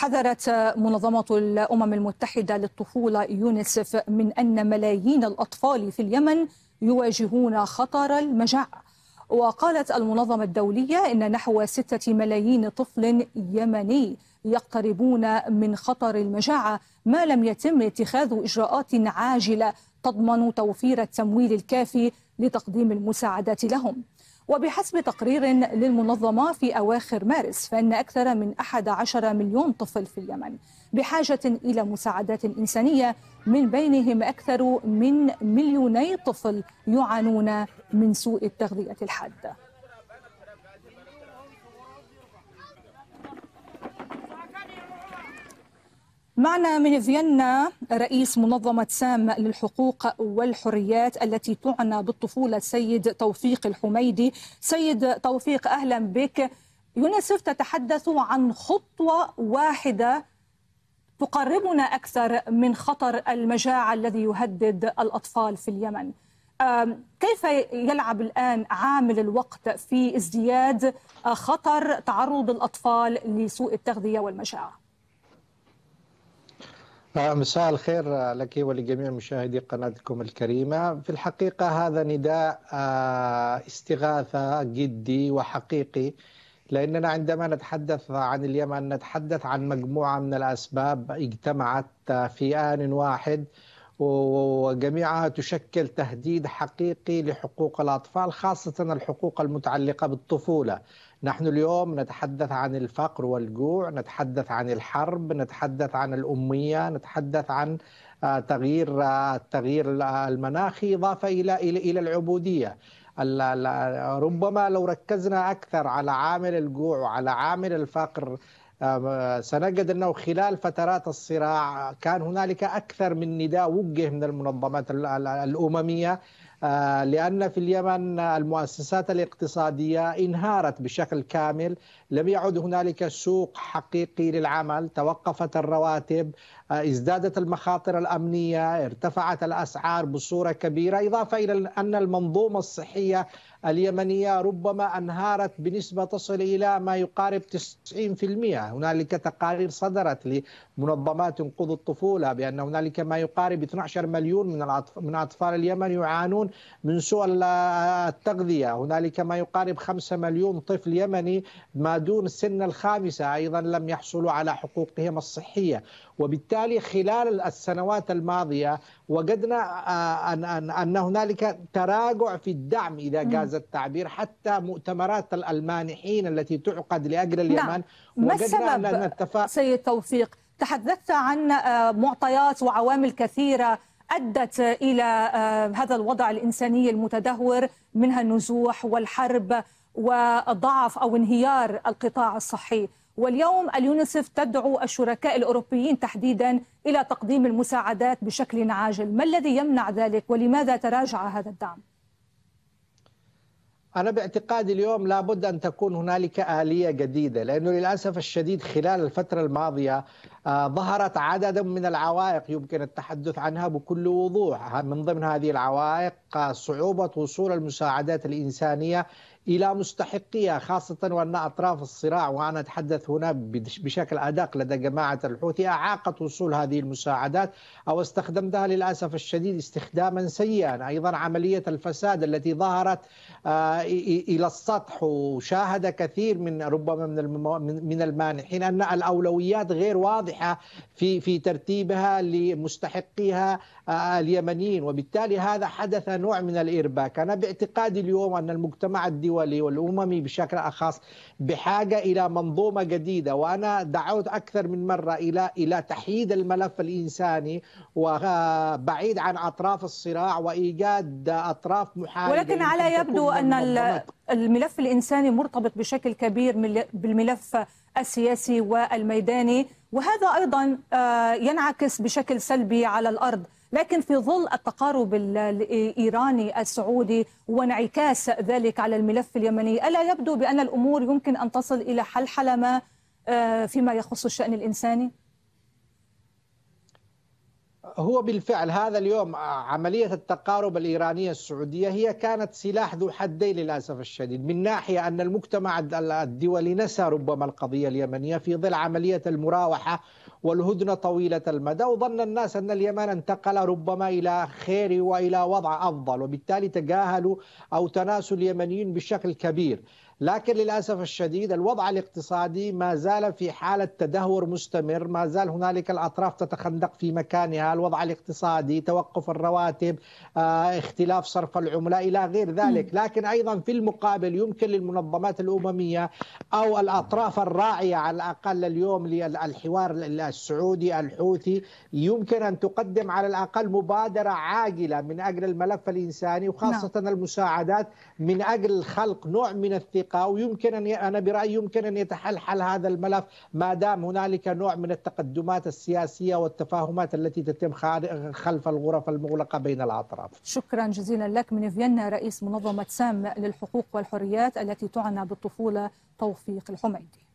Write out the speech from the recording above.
حذرت منظمة الأمم المتحدة للطفولة يونسف من أن ملايين الأطفال في اليمن يواجهون خطر المجاعة وقالت المنظمة الدولية إن نحو ستة ملايين طفل يمني يقتربون من خطر المجاعة ما لم يتم اتخاذ إجراءات عاجلة تضمن توفير التمويل الكافي لتقديم المساعدات لهم وبحسب تقرير للمنظمة في أواخر مارس فإن أكثر من 11 مليون طفل في اليمن بحاجة إلى مساعدات إنسانية من بينهم أكثر من مليوني طفل يعانون من سوء التغذية الحادة معنا من فيينا رئيس منظمة سام للحقوق والحريات التي تعنى بالطفولة السيد توفيق الحميدي سيد توفيق أهلا بك يونسف تتحدث عن خطوة واحدة تقربنا أكثر من خطر المجاعة الذي يهدد الأطفال في اليمن كيف يلعب الآن عامل الوقت في ازدياد خطر تعرض الأطفال لسوء التغذية والمجاعة؟ مساء الخير لك ولجميع مشاهدي قناتكم الكريمة في الحقيقة هذا نداء آه، استغاثة جدي وحقيقي لأننا عندما نتحدث عن اليمن نتحدث عن مجموعة من الأسباب اجتمعت آه، في آن واحد وجميعها تشكل تهديد حقيقي لحقوق الأطفال خاصة الحقوق المتعلقة بالطفولة نحن اليوم نتحدث عن الفقر والجوع نتحدث عن الحرب نتحدث عن الأمية نتحدث عن آه، تغيير التغيير آه، المناخي إضافة إلى إلى العبودية ربما لو ركزنا أكثر على عامل الجوع وعلى عامل الفقر سنجد انه خلال فترات الصراع كان هنالك اكثر من نداء وجه من المنظمات الامميه آه، لأن في اليمن المؤسسات الاقتصادية انهارت بشكل كامل لم يعد هنالك سوق حقيقي للعمل توقفت الرواتب آه، ازدادت المخاطر الأمنية ارتفعت الأسعار بصورة كبيرة إضافة إلى أن المنظومة الصحية اليمنية ربما أنهارت بنسبة تصل إلى ما يقارب 90% هنالك تقارير صدرت لمنظمات ينقذ الطفولة بأن هنالك ما يقارب 12 مليون من من أطفال اليمن يعانون من سوء التغذية هنالك ما يقارب 5 مليون طفل يمني ما دون سن الخامسة أيضا لم يحصلوا على حقوقهم الصحية وبالتالي خلال السنوات الماضية وجدنا آه، أن, أن, أن هنالك تراجع في الدعم إذا جاز التعبير حتى مؤتمرات المانحين التي تعقد لأجل نعم. اليمن نعم. ما السبب أن سيد توفيق تحدثت عن آه، معطيات وعوامل كثيرة أدت إلى آه، هذا الوضع الإنساني المتدهور منها النزوح والحرب وضعف أو انهيار القطاع الصحي واليوم اليونسف تدعو الشركاء الأوروبيين تحديدا إلى تقديم المساعدات بشكل عاجل ما الذي يمنع ذلك ولماذا تراجع هذا الدعم؟ أنا باعتقادي اليوم لابد أن تكون هنالك آلية جديدة لأنه للأسف الشديد خلال الفترة الماضية آه، ظهرت عدد من العوائق يمكن التحدث عنها بكل وضوح من ضمن هذه العوائق آه، صعوبة وصول المساعدات الإنسانية إلى مستحقيها خاصة وأن أطراف الصراع وأنا أتحدث هنا بشكل أدق لدى جماعة الحوثي أعاقت وصول هذه المساعدات أو استخدمتها للأسف الشديد استخداما سيئا أيضا عملية الفساد التي ظهرت آه، إلى السطح وشاهد كثير من ربما من المانحين أن الأولويات غير واضحة صحيحه في في ترتيبها لمستحقيها آه، اليمنيين وبالتالي هذا حدث نوع من الارباك انا باعتقادي اليوم ان المجتمع الدولي والاممي بشكل اخص بحاجه الى منظومه جديده وانا دعوت اكثر من مره الى الى تحييد الملف الانساني وبعيد عن اطراف الصراع وايجاد اطراف محايده ولكن على يبدو ان الملف الإنساني مرتبط بشكل كبير بالملف السياسي والميداني وهذا أيضا آه، ينعكس بشكل سلبي على الأرض لكن في ظل التقارب الايراني السعودي وانعكاس ذلك على الملف اليمني الا يبدو بان الامور يمكن ان تصل الى حلحله ما آه، فيما يخص الشان الانساني؟ هو بالفعل هذا اليوم عملية التقارب الإيرانية السعودية هي كانت سلاح ذو حدين للأسف الشديد من ناحية أن المجتمع الدولي نسى ربما القضية اليمنية في ظل عملية المراوحة والهدنة طويلة المدى وظن الناس أن اليمن انتقل ربما إلى خير وإلى وضع أفضل وبالتالي تجاهلوا أو تناسوا اليمنيين بشكل كبير لكن للاسف الشديد الوضع الاقتصادي ما زال في حاله تدهور مستمر، ما زال هنالك الاطراف تتخندق في مكانها، الوضع الاقتصادي، توقف الرواتب، آه، اختلاف صرف العمله الى غير ذلك، لكن ايضا في المقابل يمكن للمنظمات الامميه او الاطراف الراعيه على الاقل اليوم للحوار السعودي الحوثي يمكن ان تقدم على الاقل مبادره عاجله من اجل الملف الانساني نعم. وخاصه المساعدات من اجل خلق نوع من الثقة الثقه ويمكن ان انا برايي يمكن ان يتحلحل هذا الملف ما دام هنالك نوع من التقدمات السياسيه والتفاهمات التي تتم خلف الغرف المغلقه بين الاطراف. شكرا جزيلا لك من فيينا رئيس منظمه سام للحقوق والحريات التي تعنى بالطفوله توفيق الحميدي.